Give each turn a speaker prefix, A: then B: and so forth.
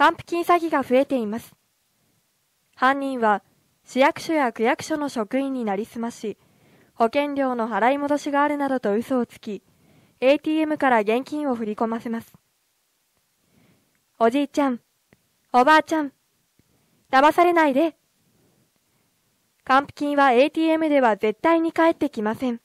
A: 還付金詐欺が増えています。犯人は
B: 市役所や区役所の職員になりすまし、保険料の払い戻しがあるなどと嘘をつき、ATM から現金を振り込ませます。おじいちゃん、おばあちゃん、騙されないで。
A: 還付金は ATM では絶対に返ってきません。